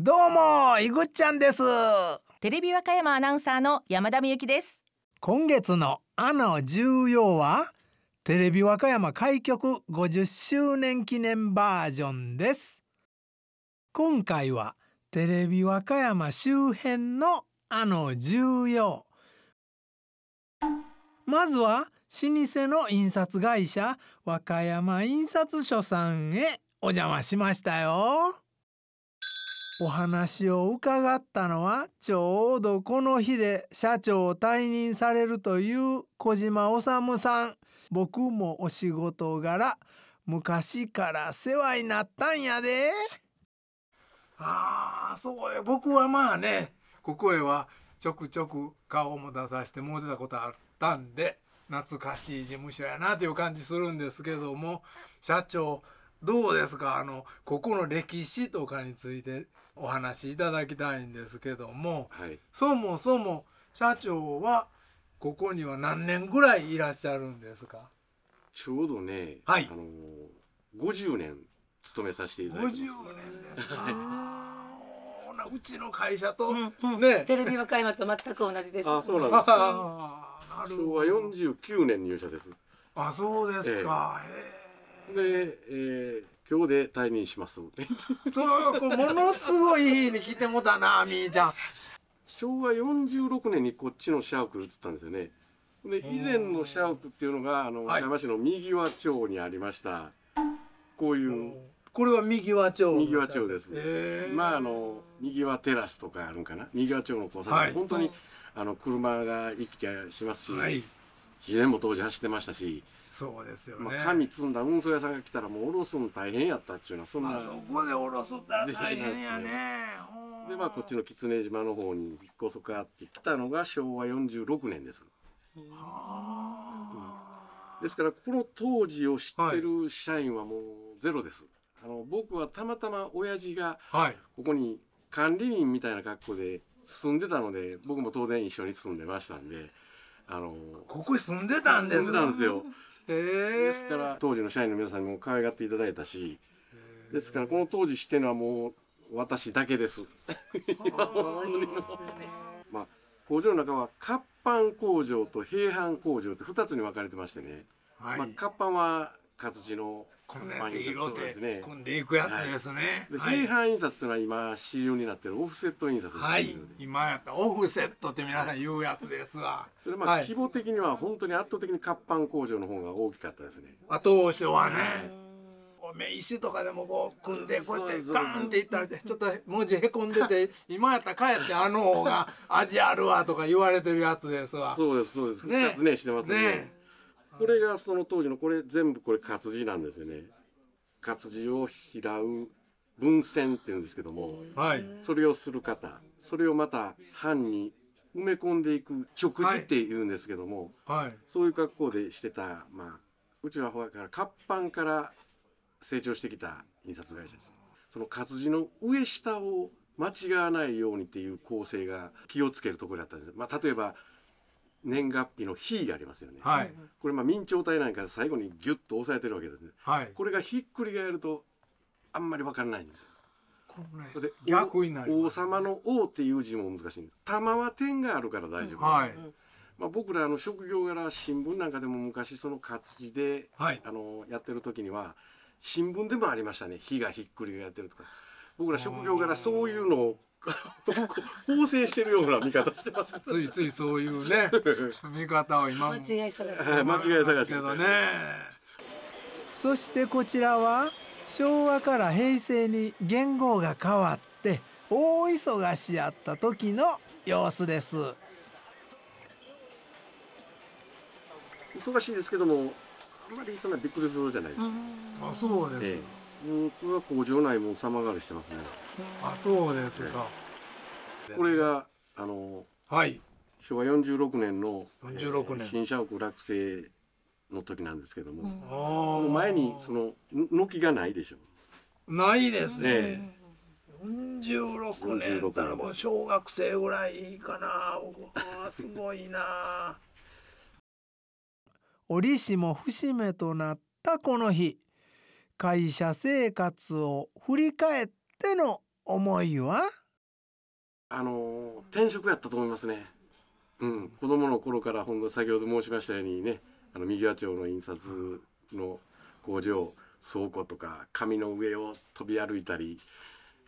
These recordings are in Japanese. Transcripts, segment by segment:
どうもいぐっちゃんですテレビ和歌山アナウンサーの山田美由紀です今月のあの重要はテレビ和歌山開局50周年記念バージョンです今回はテレビ和歌山周辺のあの重要まずは老舗の印刷会社和歌山印刷所さんへお邪魔しましたよお話を伺ったのはちょうどこの日で社長を退任されるという小島治さん僕もお仕事柄昔から世話になったんやでああそうや僕はまあねここへはちょくちょく顔も出させてもうてたことあったんで懐かしい事務所やなという感じするんですけども社長どうですかあのここの歴史とかについてお話しいただきたいんですけども、はい、そもそも社長はここには何年ぐらいいらっしゃるんですかちょうどね、はい、あの50年勤めさせていただいてます。年ですかうちの会社と、うんうん、ねテレビ和歌山と全く同じです。あそうなんですか。昭和49年入社です。あそうですか。ええで、えー、今日で退任します。そうこれものすごい日に来てもだな みーちゃん。昭和46年にこっちの社屋移ったんですよね。で以前の社屋っていうのがあの和歌山市の右和町にありました。こういうこれは右和町右和町です。えー、まああの右和テラスとかあるんかな。右和町の交差点、はい、本当にあの車が行き来しますし、はい、自然も当時走ってましたし。そうですよね、まあ、紙積んだ運送屋さんが来たらもう下ろすの大変やったっちゅうのはそんな、まあ、そこで下ろすったら大変やねでまあこっちの狐島の方に引っ越そかって来たのが昭和46年です、うん、ですからこの当時を知ってる社員はもうゼロです、はい、あの僕はたまたま親父がここに管理人みたいな格好で住んでたので僕も当然一緒に住んでましたんであのここ住んでたんです住んでたんですよですから当時の社員の皆さんにも可愛がっていただいたしですからこの当時してのはもう私だけです。まあ工場の中は活版工場と平板工場って2つに分かれてましてね、はい、まあ、活版は活字のこんなや広でいくやつですね。で平板印刷というのは今主流になってるオフセット印刷はい、今やったオフセットって皆さん言うやつですわ。それまあ規模的には本当に圧倒的に活版工場の方が大きかったですね。後押しはね。名石とかでもこう組んでこうやってガーンっていったらちょっと文字へこんでて 今やったらかえってあの方が味あるわとか言われてるやつですわそうですそうですねねしてますねねこれがその当時のこれ全部これ活字なんですよね活字を拾う文線って言うんですけども、はい、それをする方それをまた版に埋め込んでいく直字って言うんですけども、はいはい、そういう格好でしてた、まあ、うちはほから活版から成長してきた印刷会社です。その活字の上下を間違わないようにっていう構成が気をつけるところだったんです。まあ、例えば年月日の日がありますよね、はい、これまあ明朝体なんか最後にギュッと押さえてるわけですね、はい、これがひっくり返るとあんまりわからないんですよ。で逆になり、ね、王様の王っていう字も難しいんです玉は点があるから大丈夫なんです、はい、まあ、僕らの職業柄新聞なんかでも昔その活字で、はい、あのやってる時には新聞でもありましたね「日がひっくり返ってる」とか僕ら職業柄そういうのを構成してるような見方してますついついそういうね 見方を今間違い探し間違い探しけどねそしてこちらは昭和から平成に元号が変わって大忙しやった時の様子です忙しいですけどもあんまりそんなびっくりするじゃないですかあそうです、ええ僕は工場内も様変わりしてますねあそうですか、これがあのはい昭和46年の46年、新社屋落成の時なんですけども、うん、前にその軒がないでしょう。ないですね、ええ、46年だらもう小学生ぐらいかなあ、すごいな折しも節目となったこの日会社生活を振り返っての思いはあの転職やったと思いますね。うん、子供の頃から本当先ほど申しましたようにね、あの右輪町の印刷の工場倉庫とか紙の上を飛び歩いたり、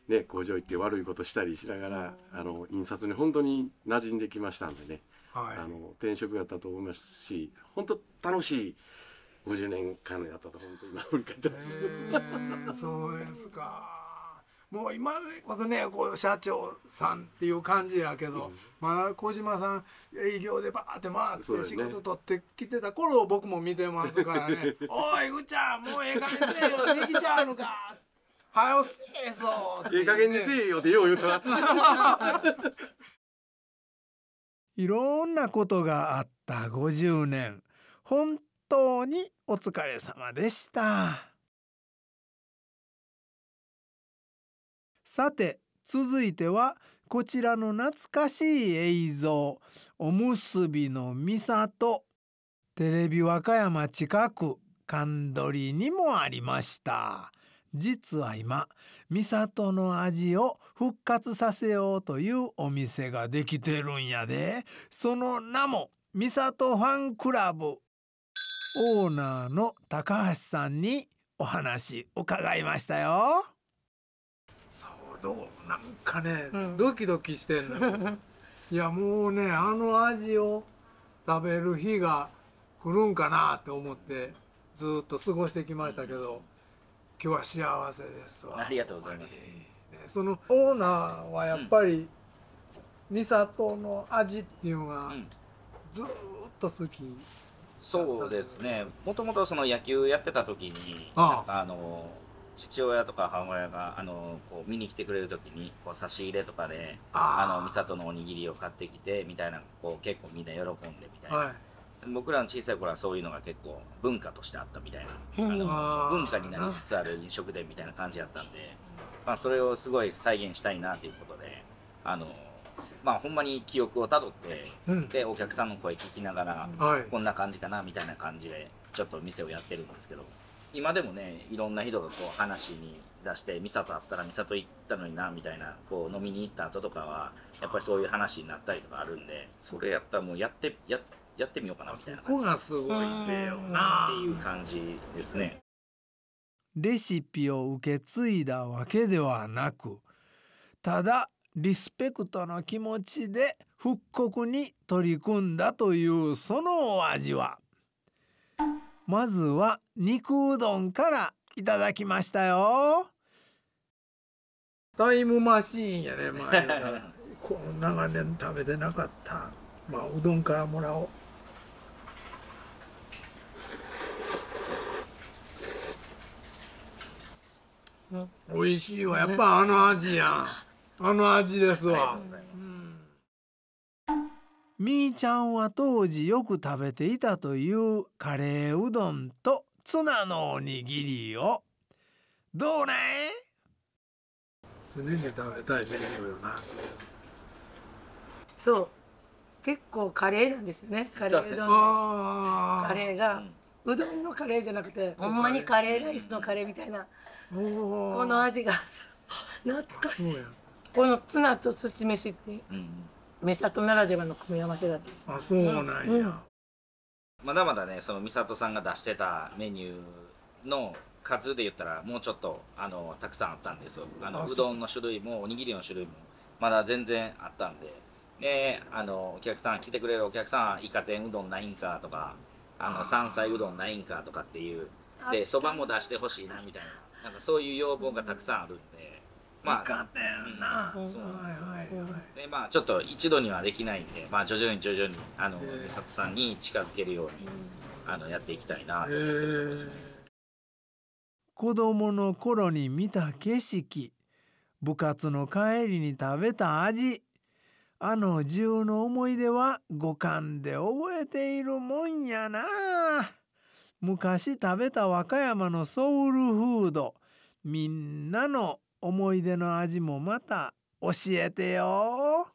ね工場行って悪いことしたりしながら、あの印刷に本当に馴染んできましたんでね、はい、あの転職やったと思いますし、本当楽しい。50年間やったと本当今振り返ってます、えー、そうですかもう今こそねこう社長さんっていう感じやけど、うん、まあ小島さん営業でバーって回って仕事取ってきてた頃を僕も見てますからね「おいぐちゃんもうええかげせよできちゃうのか」はよせえぞええ加減にせえよってよう言うたら いろんなことがあった50年本当にお疲れ様でした。さて、続いてはこちらの懐かしい映像。おむすびのみさと、テレビ和歌山近く、神取にもありました。実は今、美里の味を復活させようというお店ができてるんやで。その名も、美里ファンクラブオーナーの高橋さんにお話伺いましたよそうどうなんかね、うん、ドキドキしてんの いやもうねあの味を食べる日が来るんかなって思ってずっと過ごしてきましたけど今日は幸せですわありがとうございます、そのオーナーはやっぱり、うん、美の味っていうのがずっと好きそうですねもともとその野球やってた時にああの父親とか母親があのこう見に来てくれる時にこう差し入れとかであの美里のおにぎりを買ってきてみたいなこう結構みんな喜んでみたいな、はい、僕らの小さい頃はそういうのが結構文化としてあったみたいな、あの文化になりつつある飲食店みたいな感じだったんで、まあ、それをすごい再現したいなということであのまあ、ほんまに記憶をたどって、うん、でお客さんの声聞きながら、うん、こんな感じかなみたいな感じでちょっと店をやってるんですけど今でもねいろんな人がこう話に出して「ミサと会ったらミサと行ったのにな」みたいなこう飲みに行った後とかはやっぱりそういう話になったりとかあるんでそれやったらもうやってややってみようかなみたいなそこがすごいでよなっていう感じですね。レシピを受け継いだわけではなくただリスペクトの気持ちで復刻に取り組んだというそのお味はまずは肉うどんからいただきましたよタイムマシーンやね、前から この長年食べてなかったまあうどんからもらおう。美味しいわやっぱあの味やん。あの味ですわ。みーちゃんは当時よく食べていたというカレーうどんとツナのおにぎりをどうね常に食べたいメニューよなそう結構カレーなんですよねカレーうどんカレーがうどんのカレーじゃなくてほんまにカレーライスのカレーみたいなこの味が 懐かしい。このツナと寿司飯って、うん、三郷ならではの組み合わせだったあそうなんや、うん、まだまだねその三郷さんが出してたメニューの数で言ったらもうちょっとあのたくさんあったんですよあのうどんの種類もおにぎりの種類もまだ全然あったんでであのお客さん来てくれるお客さんイカ天うどんないんかとかあの山菜うどんないんかとかっていうでそばも出してほしいなみたいななんかそういう要望がたくさんあるんでまあ、かったよな、うん、そうなんですよ、はいはい、でまあちょっと一度にはできないんで、まあ、徐々に徐々にあの美里さんに近づけるように、あのやっていきたいなと思ってます、ね、子供の頃に見た景色部活の帰りに食べた味あの銃の思い出は五感で覚えているもんやな昔食べた和歌山のソウルフードみんなの思い出の味もまた教えてよ